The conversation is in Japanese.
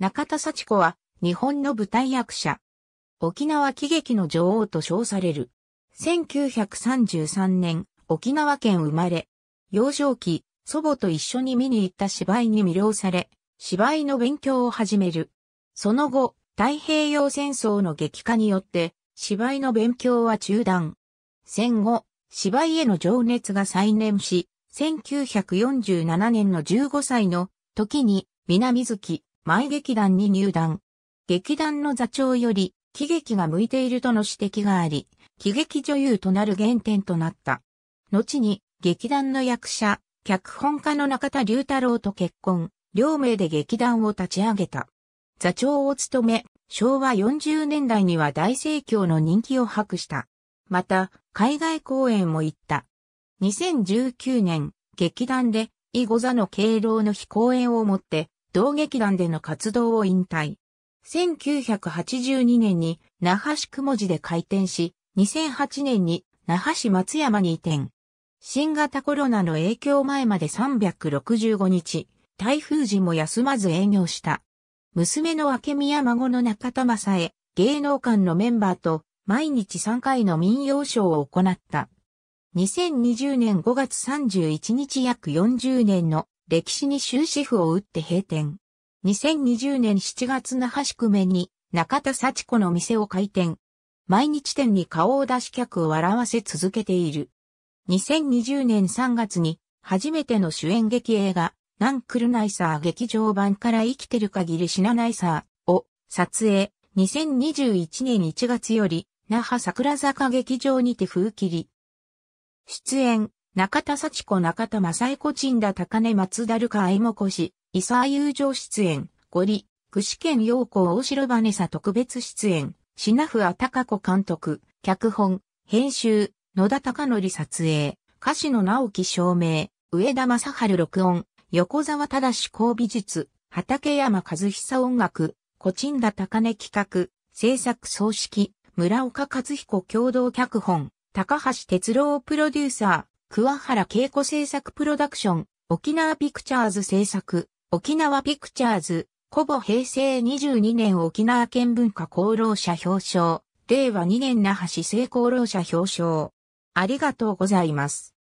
中田幸子は日本の舞台役者。沖縄喜劇の女王と称される。1933年、沖縄県生まれ。幼少期、祖母と一緒に見に行った芝居に魅了され、芝居の勉強を始める。その後、太平洋戦争の激化によって、芝居の勉強は中断。戦後、芝居への情熱が再燃し、1947年の15歳の時に、南月、舞劇団に入団。劇団の座長より、喜劇が向いているとの指摘があり、喜劇女優となる原点となった。後に、劇団の役者、脚本家の中田龍太郎と結婚、両名で劇団を立ち上げた。座長を務め、昭和40年代には大盛況の人気を博した。また、海外公演も行った。2019年、劇団で、囲碁座の敬老の日公演をもって、同劇団での活動を引退。1982年に那覇市雲寺で開店し、2008年に那覇市松山に移転。新型コロナの影響前まで365日、台風時も休まず営業した。娘の明美や孫の中田正恵、芸能館のメンバーと毎日3回の民謡ショーを行った。2020年5月31日約40年の歴史に終止符を打って閉店。2020年7月那覇宿目に中田幸子の店を開店。毎日店に顔を出し客を笑わせ続けている。2020年3月に初めての主演劇映画、ナンクルナイサー劇場版から生きてる限り死なないさを撮影。2021年1月より、那覇桜坂劇場にて風切り。出演、中田幸子中田正彦子陳田高根松田るか愛もこし、伊沢友情出演、ごり、串県陽子大城羽サ特別出演、品札あたか子監督、脚本、編集、野田隆則撮影、歌手の直木照明、上田正春録音、横沢忠志公美術、畠山和久音楽、コチンダ高根企画、制作総指揮、村岡克彦共同脚本、高橋哲郎プロデューサー、桑原恵子制作プロダクション、沖縄ピクチャーズ制作、沖縄ピクチャーズ、古母平成22年沖縄県文化功労者表彰、令和2年那覇市政功労者表彰。ありがとうございます。